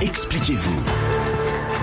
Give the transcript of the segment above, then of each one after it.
Expliquez-vous.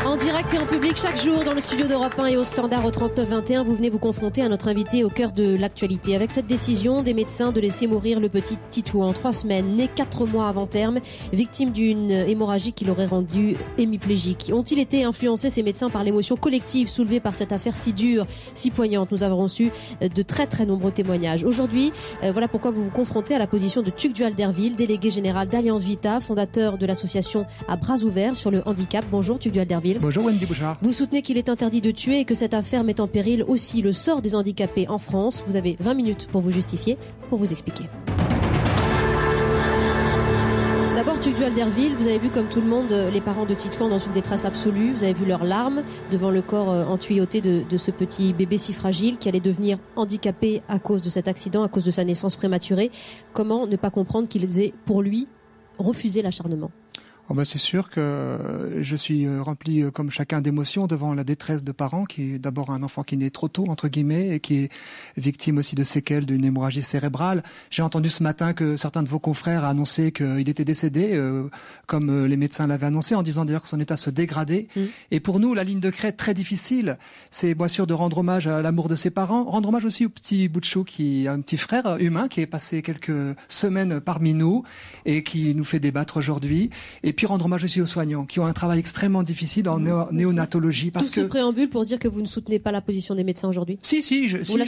En direct et en public chaque jour dans le studio d'Europe 1 et au standard au 3921, vous venez vous confronter à notre invité au cœur de l'actualité. Avec cette décision des médecins de laisser mourir le petit Titou en trois semaines, né quatre mois avant terme, victime d'une hémorragie qui l'aurait rendu hémiplégique. Ont-ils été influencés ces médecins par l'émotion collective soulevée par cette affaire si dure, si poignante Nous avons reçu euh, de très très nombreux témoignages. Aujourd'hui, euh, voilà pourquoi vous vous confrontez à la position de Tuc Dualderville, délégué général d'Alliance Vita, fondateur de l'association à bras ouverts sur le handicap. Bonjour Tuc Dualderville. Bonjour Wendy Bouchard. Vous soutenez qu'il est interdit de tuer et que cette affaire met en péril aussi le sort des handicapés en France. Vous avez 20 minutes pour vous justifier, pour vous expliquer. D'abord, Tuc Derville, vous avez vu comme tout le monde euh, les parents de Titouan dans une détresse absolue, vous avez vu leurs larmes devant le corps euh, entuyauté de ce petit bébé si fragile qui allait devenir handicapé à cause de cet accident, à cause de sa naissance prématurée. Comment ne pas comprendre qu'ils aient, pour lui, refusé l'acharnement Oh, ben, c'est sûr que je suis euh, rempli euh, comme chacun d'émotions devant la détresse de parents qui est d'abord un enfant qui naît trop tôt entre guillemets et qui est victime aussi de séquelles d'une hémorragie cérébrale. J'ai entendu ce matin que certains de vos confrères a annoncé qu'il était décédé euh, comme les médecins l'avaient annoncé en disant d'ailleurs que son état se dégradait. Mmh. Et pour nous la ligne de crête très difficile, c'est bien sûr de rendre hommage à l'amour de ses parents, rendre hommage aussi au petit bout qui a un petit frère humain qui est passé quelques semaines parmi nous et qui nous fait débattre aujourd'hui et puis rendre hommage aussi aux soignants qui ont un travail extrêmement difficile en mmh. néonatologie. Parce Tout ce que... préambule pour dire que vous ne soutenez pas la position des médecins aujourd'hui Si, si, je, je ben,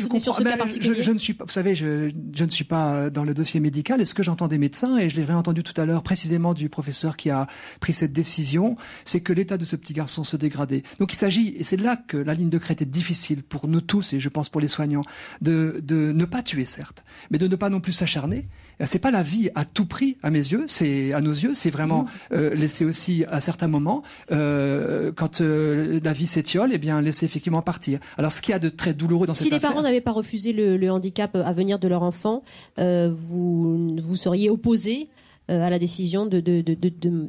je, ne suis pas, vous savez, je, ne suis pas euh, dans le dossier médical. Et ce que j'entends des médecins, et je l'ai réentendu tout à l'heure précisément du professeur qui a pris cette décision, c'est que l'état de ce petit garçon se dégradait. Donc il s'agit, et c'est là que la ligne de crête est difficile pour nous tous, et je pense pour les soignants, de, ne pas tuer, certes, mais de ne pas non plus s'acharner. Eh, c'est pas la vie à tout prix, à mes yeux, c'est à nos yeux, c'est vraiment mmh. euh, euh, laisser aussi à certains moments, euh, quand euh, la vie s'étiole, et eh bien laisser effectivement partir. Alors ce qu'il y a de très douloureux dans cette affaire... Si les parents n'avaient pas refusé le, handicap à venir de leur enfant, vous, vous seriez opposé à la décision de,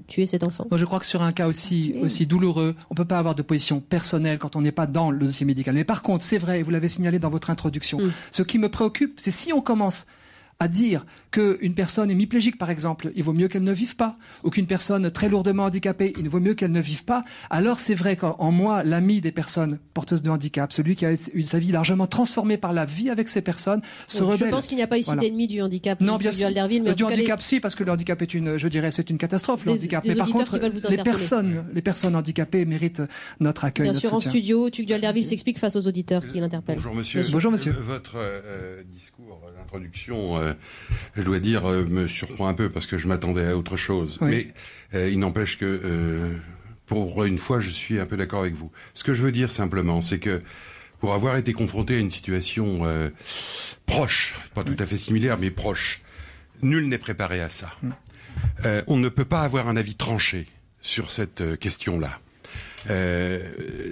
tuer cet enfant Je crois que sur un cas aussi, aussi douloureux, on ne peut pas avoir de position personnelle quand on n'est pas dans le dossier médical. Mais par contre, c'est vrai, vous l'avez signalé dans votre introduction, hmm. ce qui me préoccupe, c'est si on commence à dire qu'une personne hémiplégique, par exemple, il vaut mieux qu'elle ne vive pas, ou qu'une personne très lourdement handicapée, il vaut mieux qu'elle ne vive pas, alors c'est vrai qu'en moi, l'ami des personnes porteuses de handicap, celui qui a eu sa vie largement transformée par la vie avec ces personnes, se rebelle. Je pense qu'il n'y a pas ici d'ennemi du handicap. Non, bien sûr. Du, handicap, si, parce que le handicap est une, je dirais, c'est une catastrophe, le handicap. mais par contre, les personnes, les personnes handicapées méritent notre accueil. Bien sûr, en studio, Tugdual Derville s'explique face aux auditeurs qui l'interpellent. Bonjour, monsieur. Bonjour, monsieur. Euh, votre euh, discours, euh, l'introduction, euh, je dois dire, euh, me surprend un peu parce que je m'attendais à autre chose. Mais euh, il n'empêche que, pour une fois, je suis un peu d'accord avec vous. Ce que je veux dire simplement, c'est que pour avoir été confronté à une situation proche, pas tout à fait similaire, mais proche, nul n'est préparé à ça. Mm. on ne peut pas avoir un avis tranché sur cette question-là. Euh,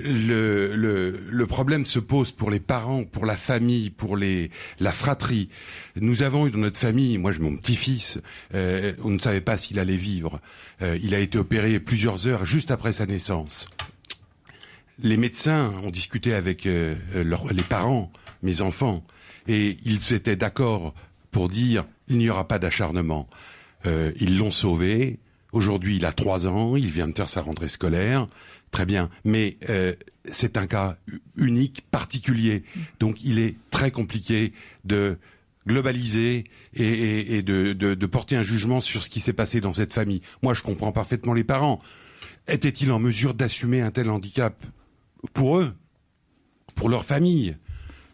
le, problème se pose pour les parents, pour la famille, pour les, la fratrie. Nous avons eu dans notre famille, moi j'ai mon petit-fils, euh, on ne savait pas s'il allait vivre. Euh, il a été opéré plusieurs heures juste après sa naissance. Les médecins ont discuté avec les parents, mes enfants, et ils étaient d'accord pour dire il n'y aura pas d'acharnement. ils l'ont sauvé, Aujourd'hui, il a trois ans, il vient de faire sa rentrée scolaire, très bien. Mais euh, c'est un cas unique, particulier. Donc, il est très compliqué de globaliser et, de, porter un jugement sur ce qui s'est passé dans cette famille. Moi, je comprends parfaitement les parents. Étaient-ils en mesure d'assumer un tel handicap pour eux, pour leur famille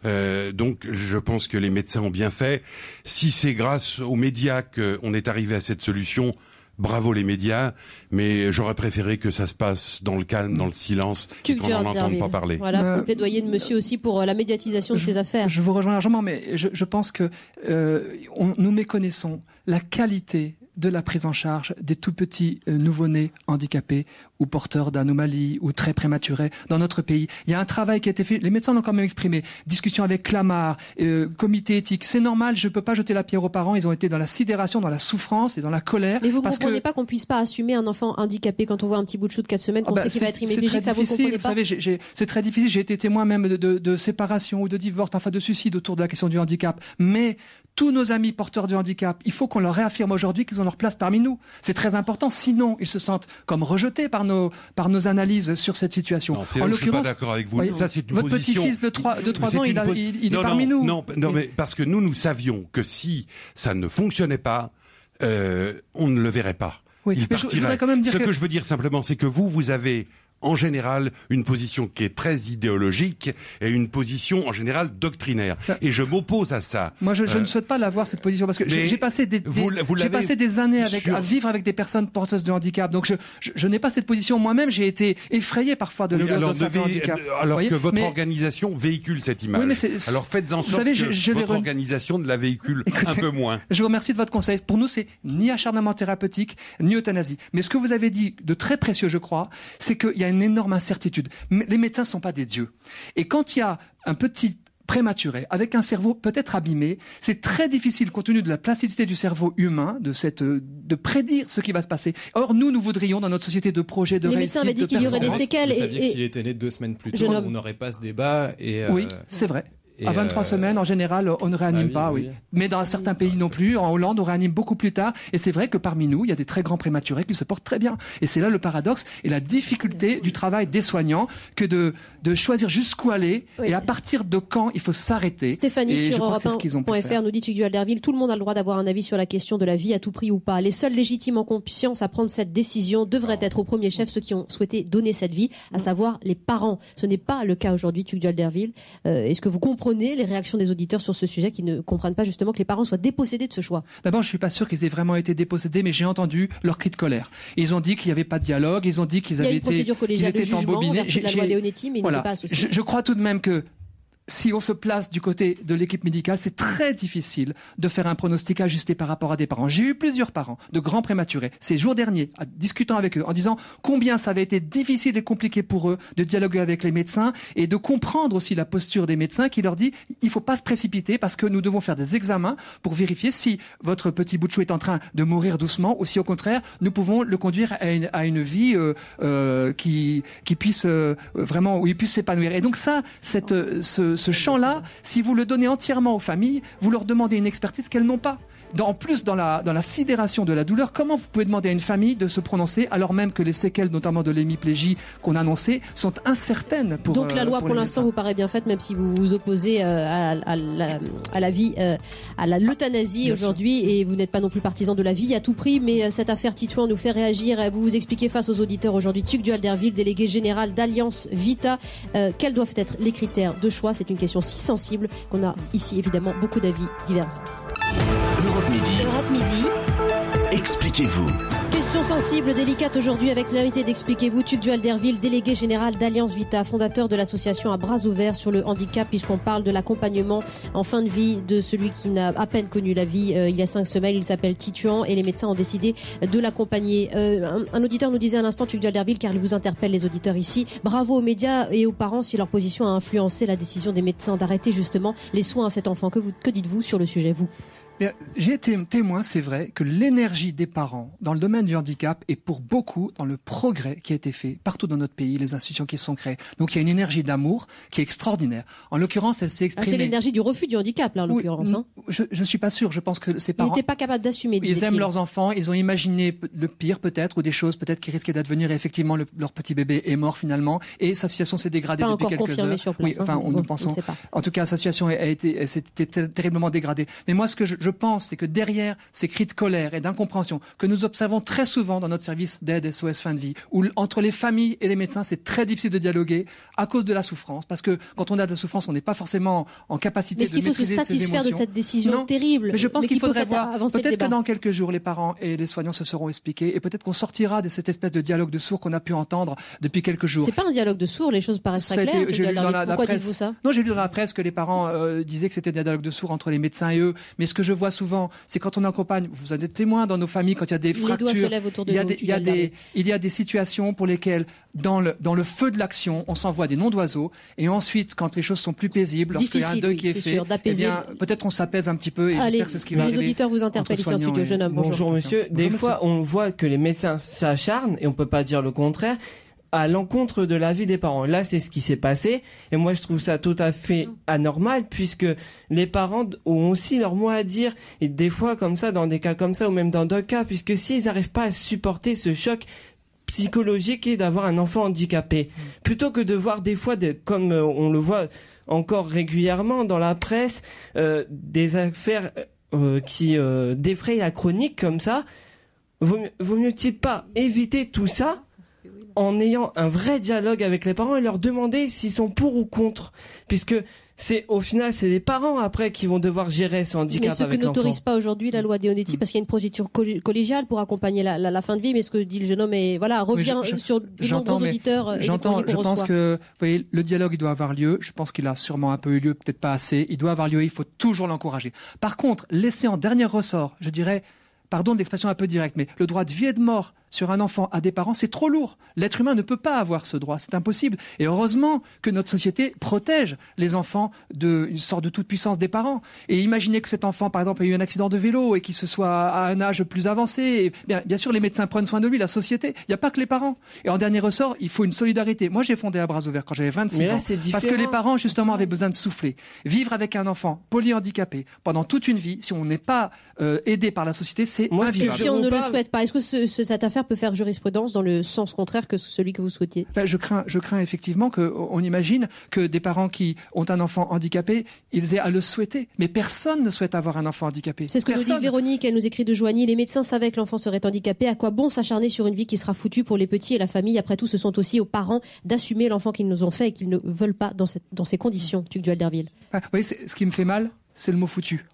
euh, donc je pense que les médecins ont bien fait. Si c'est grâce aux médias qu'on est arrivé à cette solution, bravo les médias, mais j'aurais préféré que ça se passe dans le calme, dans le silence, qu'on n'en entende pas parler. Voilà, le euh, plaidoyer de monsieur aussi pour euh, la médiatisation de ces affaires. Je vous rejoins largement, mais je, pense que euh, nous méconnaissons la qualité de la prise en charge des tout petits euh, nouveau-nés handicapés ou porteurs d'anomalies ou très prématurés dans notre pays. Il y a un travail qui a été fait, les médecins l'ont quand même exprimé, discussion avec Clamart, euh, comité éthique, c'est normal, je peux pas jeter la pierre aux parents, ils ont été dans la sidération, dans la souffrance et dans la colère. Mais vous ne comprenez pas qu'on puisse pas assumer un enfant handicapé quand on voit un petit bout de chou de 4 semaines, qu'on ah bah sait qu'il va être immédiat, ça vous comprenez pas Vous savez, c'est très difficile, j'ai été témoin même de, de séparation ou de divorce, parfois de suicide autour de la question du handicap, mais tous nos amis porteurs du handicap, il faut qu'on leur réaffirme aujourd'hui qu'ils ont leur place parmi nous. C'est très important, sinon ils se sentent comme rejetés par nos, par nos analyses sur cette situation. en l'occurrence, d'accord avec vous. votre petit-fils de 3, de trois ans, il, est parmi nous. Non, non mais parce que nous, nous savions que si ça ne fonctionnait pas, euh, on ne le verrait pas. Oui, mais je, voudrais quand même dire Ce que je veux dire simplement, c'est que vous, vous avez en général une position qui est très idéologique et une position en général doctrinaire. Ah. Et je m'oppose à ça. Moi, je, ne euh, souhaite pas l'avoir cette position parce que j'ai passé des, passé des années avec, à vivre avec des personnes porteuses de handicap. Donc, je, je, n'ai pas cette position moi-même. J'ai été effrayé parfois de le de handicap. Alors euh, que votre organisation véhicule cette image. alors faites en sorte que votre organisation ne la véhicule un peu moins. Je vous remercie de votre conseil. Pour nous, c'est ni acharnement thérapeutique ni euthanasie. Mais ce que vous avez dit de très précieux, je crois, c'est qu'il y a une énorme incertitude. Les médecins ne sont pas des dieux. Et quand il y a un petit prématuré, avec un cerveau peut-être abîmé. C'est très difficile, compte tenu de la plasticité du cerveau humain, de, cette, euh, de prédire ce qui va se passer. Or, nous, nous voudrions, dans notre société de projets, de Les réussite, médecins dit qu'il y aurait des séquelles. était né deux semaines plus tôt, on n'aurait pas ce débat. Et, euh, Oui, c'est vrai à 23 euh, semaines, en général, on ne réanime bah pas, bah oui. Mais dans certains pays non plus. En Hollande, on réanime beaucoup plus tard. Et c'est vrai que parmi nous, il y a des très grands prématurés qui se portent très bien. Et c'est là le paradoxe et la difficulté du travail des soignants que de, de choisir jusqu'où aller et à partir de quand il faut s'arrêter. Stéphanie sur europe1.fr nous dit Tugu Alderville, tout le monde a le droit d'avoir un avis sur la question de la vie à tout prix ou pas. Les seuls légitimes en conscience à prendre cette décision devraient être au premier chef ceux qui ont souhaité donner cette vie, à savoir les parents. Ce n'est pas le cas aujourd'hui, Tugu Alderville. Euh, est-ce que vous comprenez les réactions des auditeurs sur ce sujet qui ne comprennent pas justement que les parents soient dépossédés de ce choix D'abord, je ne suis pas sûr qu'ils aient vraiment été dépossédés, mais j'ai entendu leur cri de colère. Ils ont dit qu'il n'y avait pas de dialogue, ils ont dit qu'ils avaient été, étaient embobinés. je crois tout de même que si on se place du côté de l'équipe médicale, c'est très difficile de faire un pronostic ajusté par rapport à des parents. J'ai eu plusieurs parents de grands prématurés ces jours derniers, en discutant avec eux, en disant combien ça avait été difficile et compliqué pour eux de dialoguer avec les médecins et de comprendre aussi la posture des médecins qui leur dit il ne faut pas se précipiter parce que nous devons faire des examens pour vérifier si votre petit bout de chou est en train de mourir doucement ou si au contraire nous pouvons le conduire à une, à une vie euh, euh, qui, qui puisse euh, vraiment où puisse s'épanouir. Et donc ça, cette ce ce, champ-là, si vous le donnez entièrement aux familles, vous leur demandez une expertise qu'elles n'ont pas. en plus, dans la, dans la sidération de la douleur, comment vous pouvez demander à une famille de se prononcer alors même que les séquelles, notamment de l'hémiplégie qu'on a annoncée, sont incertaines pour Donc la euh, loi, pour, l'instant, vous paraît bien faite, même si vous vous opposez euh, à, la, à, la, vie, euh, à la l'euthanasie aujourd'hui, et vous n'êtes pas non plus partisan de la vie à tout prix, mais cette affaire Titouan nous fait réagir. Vous vous expliquez face aux auditeurs aujourd'hui, Tuc Dualderville, délégué général d'Alliance Vita, quels doivent être les critères de choix c'est une question si sensible qu'on a ici évidemment beaucoup d'avis divers. Europe Midi. Midi. Expliquez-vous. Question sensible, délicate aujourd'hui avec l'invité d'expliquer vous Tuc Dualderville, délégué général d'Alliance Vita, fondateur de l'association à bras ouverts sur le handicap, puisqu'on parle de l'accompagnement en fin de vie de celui qui n'a à peine connu la vie euh, il y a cinq semaines. Il s'appelle Tituan et les médecins ont décidé de l'accompagner. Euh, un, auditeur nous disait à l'instant, Tuc Dualderville, car il vous interpelle les auditeurs ici. Bravo aux médias et aux parents si leur position a influencé la décision des médecins d'arrêter justement les soins à cet enfant. Que, que dites-vous sur le sujet, vous euh, j'ai été témoin, c'est vrai, que l'énergie des parents dans le domaine du handicap est pour beaucoup dans le progrès qui a été fait partout dans notre pays, les institutions qui sont créées. Donc il y a une énergie d'amour qui est extraordinaire. En l'occurrence, elle s'est ah, exprimée. c'est l'énergie du refus du handicap, là, en l'occurrence. hein. je, ne suis pas sûr. Je pense que ces parents. Ils n'étaient pas capables d'assumer. Ils aiment leurs enfants. Ils ont imaginé le pire peut-être ou des choses peut-être qui risquaient d'advenir. Et effectivement, leur petit bébé est mort finalement et sa situation s'est dégradée depuis quelques heures. oui, hein. enfin, on, ne nous pensons. en tout cas, sa situation a été, terriblement dégradée. Mais moi, ce que je je pense, c'est que derrière ces cris de colère et d'incompréhension que nous observons très souvent dans notre service d'aide SOS fin de vie, où entre les familles et les médecins, c'est très difficile de dialoguer à cause de la souffrance, parce que quand on a de la souffrance, on n'est pas forcément en capacité de maîtriser est-ce qu'il faut se satisfaire de cette décision terrible Mais je pense qu'il faudrait Peut-être que dans quelques jours, les parents et les soignants se seront expliqués, et peut-être qu'on sortira de cette espèce de dialogue de sourds qu'on a pu entendre depuis quelques jours. C'est pas un dialogue de sourds, les choses paraissent très claires. Pourquoi dites-vous Ça non, j'ai lu dans la presse que les parents euh, disaient que c'était un dialogue de sourd entre les médecins et eux. Mais ce que je vois souvent, c'est quand on accompagne, vous en êtes témoin dans nos familles, quand il y a des fractures, il y a des, situations pour lesquelles, dans le, feu de l'action, on s'envoie des noms d'oiseaux, et ensuite, quand les choses sont plus paisibles, lorsqu'il y a un deuil qui est, fait, eh peut-être on s'apaise un petit peu, et j'espère que c'est ce qui va arriver. Les auditeurs vous interpellent ici sur Studio Jeune Homme. Bonjour, monsieur. des fois, on voit que les médecins s'acharnent, et on ne peut pas dire le contraire, à l'encontre de la vie des parents. Là, c'est ce qui s'est passé. Et moi, je trouve ça tout à fait mm. anormal puisque les parents ont aussi leur mot à dire. Et des fois, comme ça, dans des cas comme ça ou même dans d'autres cas, puisque s'ils n'arrivent pas à supporter ce choc psychologique et d'avoir un enfant handicapé. Mm. Plutôt que de voir des fois, comme euh, on le voit encore régulièrement dans la presse, euh, des affaires euh, qui défrayent la chronique comme ça, vous ne vaut pas éviter tout ça en ayant un vrai dialogue avec les parents et leur demander s'ils sont pour ou contre, puisque c'est au final c'est les parents après qui vont devoir gérer ce handicap. Mais ce que n'autorise pas aujourd'hui la loi Deonetti, mm. parce qu'il y a une procédure collégiale pour accompagner la, fin de vie. Mais ce que dit le jeune homme est voilà revient sur de nombreux auditeurs. Euh, j'entends, je pense que vous voyez, le dialogue doit avoir lieu. Je pense qu'il a sûrement un peu eu lieu, peut-être pas assez. Il doit avoir lieu. Il faut toujours l'encourager. Par contre, laisser en dernier ressort, je dirais, pardon de l'expression un peu directe, mais le droit de vie et de mort sur un enfant à des parents, c'est trop lourd. L'être humain ne peut pas avoir ce droit, c'est impossible. Et heureusement que notre société protège les enfants d'une sorte de toute puissance des parents. Et imaginez que cet enfant, par exemple, ait eu un accident de vélo et qu'il se soit à un âge plus avancé. bien, sûr, les médecins prennent soin de lui, la société. Il n'y a pas que les parents. Et en dernier ressort, il faut une solidarité. Moi, j'ai fondé à bras ouverts quand j'avais 26 Mais ans. Parce que les parents, justement, avaient besoin de souffler. Vivre avec un enfant polyhandicapé pendant toute une vie, si on n'est pas euh, aidé par la société, c'est invivable. Si on ne le souhaite pas, est-ce que peut faire jurisprudence dans le sens contraire que celui que vous souhaitiez ben, je, crains, je crains effectivement qu'on imagine que des parents qui ont un enfant handicapé, ils aient à le souhaiter. Mais personne ne souhaite avoir un enfant handicapé. C'est ce que nous dit Véronique, elle nous écrit de Joigny, les médecins savaient que l'enfant serait handicapé, à quoi bon s'acharner sur une vie qui sera foutue pour les petits et la famille Après tout, ce sont aussi aux parents d'assumer l'enfant qu'ils nous ont fait et qu'ils ne veulent pas dans, ces conditions, tuc du Alderville. Ah, ce qui me fait mal, c'est le mot foutu.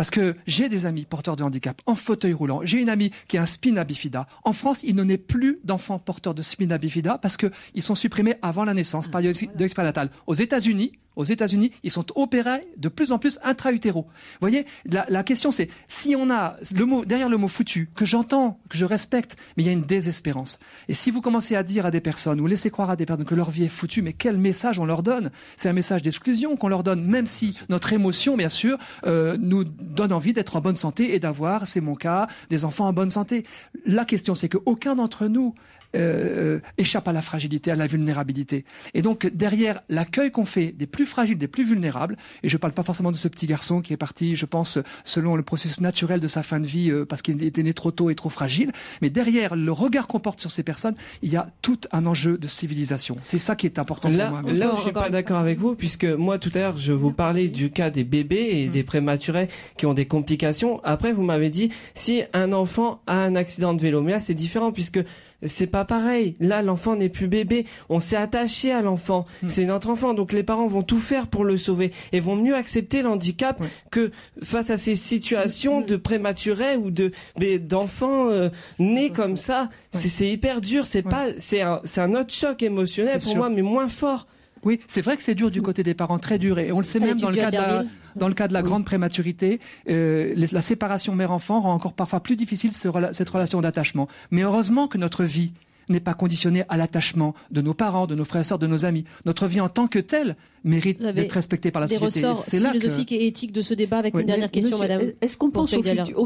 Parce que j'ai des amis porteurs de handicap en fauteuil roulant. J'ai une amie qui a un spina bifida. En France, il n'en est plus d'enfants porteurs de spina bifida parce qu'ils sont supprimés avant la naissance par ah, voilà. Aux États-Unis, aux États-Unis, ils sont opérés de plus en plus intra utéro Vous voyez, la, question c'est si on a le mot derrière le mot foutu que j'entends, que je respecte, mais il y a une désespérance. Et si vous commencez à dire à des personnes ou laisser croire à des personnes que leur vie est foutue, mais quel message on leur donne C'est un message d'exclusion qu'on leur donne, même si notre émotion, bien sûr, euh, nous donne envie d'être en bonne santé et d'avoir, c'est mon cas, des enfants en bonne santé. La question c'est que aucun d'entre nous euh, euh échappent à la fragilité, à la vulnérabilité. Et donc derrière l'accueil qu'on fait des plus fragiles, des plus vulnérables, et je ne parle pas forcément de ce petit garçon qui est parti, je pense, selon le processus naturel de sa fin de vie euh, parce qu'il était né trop tôt et trop fragile, mais derrière le regard qu'on porte sur ces personnes, il y a tout un enjeu de civilisation. C'est ça qui est important là, pour moi. Là, suis pas d'accord avec vous, puisque moi tout à l'heure je vous parlais du cas des bébés et mm. des prématurés qui ont des complications. Après, vous m'avez dit si un enfant a un accident de vélo, mais là c'est différent puisque c'est pas pareil. Là, l'enfant n'est plus bébé. On s'est attaché à l'enfant. Hmm. C'est notre enfant. Donc les parents vont tout faire pour le sauver et vont mieux accepter l'handicap que face à ces situations hmm. de prématurés ou de d'enfants euh, nés comme ça. C'est hyper dur. C'est pas c'est un c'est un autre choc émotionnel pour moi, mais moins fort. Oui, c'est vrai que c'est dur du côté des parents, très dur. Et on le sait même dans le cas de dans le cas de la grande prématurité, euh, la séparation mère-enfant rend encore parfois plus difficile cette relation d'attachement. Mais heureusement que notre vie n'est pas conditionnée à l'attachement de nos parents, de nos frères et sœurs, de nos amis. Notre vie en tant que telle mérite d'être respectée par la société. C'est là que... et éthique de ce débat avec une dernière question, Madame. Est-ce qu'on pense au,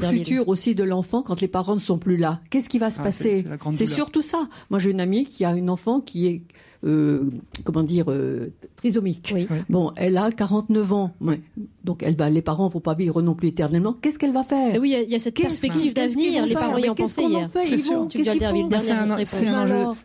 futur, aussi de l'enfant quand les parents ne sont plus là Qu'est-ce qui va se ah, passer C'est surtout ça. Moi, j'ai une amie qui a une enfant qui est euh, comment dire, euh, trisomique. Bon, elle a 49 ans. Donc, elle, les parents ne vont pas vivre non plus éternellement. Qu'est-ce qu'elle va faire Oui, il y, a cette perspective d'avenir. Les parents y ont pensé hier. C'est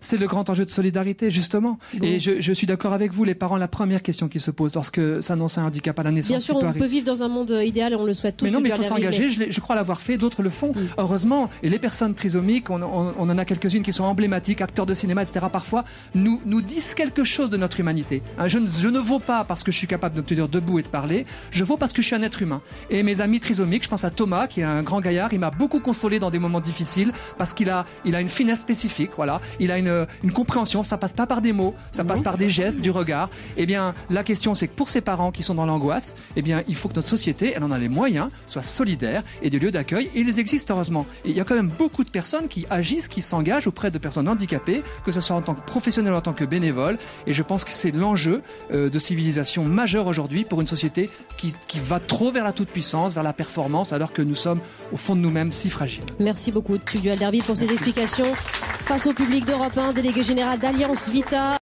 C'est le grand enjeu de solidarité, justement. Et je, suis d'accord avec vous, les parents, la première question qui se pose lorsque s'annonce un handicap à la naissance. Bien sûr, on peut vivre dans un monde idéal et on le souhaite tous. Mais non, mais il faut s'engager. Je crois l'avoir fait. D'autres le font. Mm. Heureusement. Et les personnes trisomiques, on en a quelques-unes qui sont emblématiques, acteurs de cinéma, etc. Parfois, nous disent quelque chose de notre humanité. Hein, je ne, je ne vaux pas parce que je suis capable d'obtenir debout et de parler, je vaux parce que je suis un être humain. Et mes amis trisomiques, je pense à Thomas, qui est un grand gaillard, il m'a beaucoup consolé dans des moments difficiles parce qu'il a, il a une finesse spécifique, voilà. Il a une, compréhension, ça passe pas par des mots, ça passe par des gestes, du regard. et eh bien, la question, c'est que pour ces parents qui sont dans l'angoisse, et eh bien, il faut que notre société, elle en a les moyens, soit solidaire et des lieux d'accueil. Et ils existent, heureusement. Et il y a quand même beaucoup de personnes qui agissent, qui s'engagent auprès de personnes handicapées, que ce soit en tant que professionnel ou en tant que bénévole et je pense que c'est l'enjeu euh, de civilisation majeur aujourd'hui pour une société qui, va trop vers la toute-puissance, vers la performance, alors que nous sommes au fond de nous-mêmes si fragiles. Merci beaucoup, Tudual Derby, pour ces explications. Face au public d'Europe 1, délégué général d'Alliance Vita.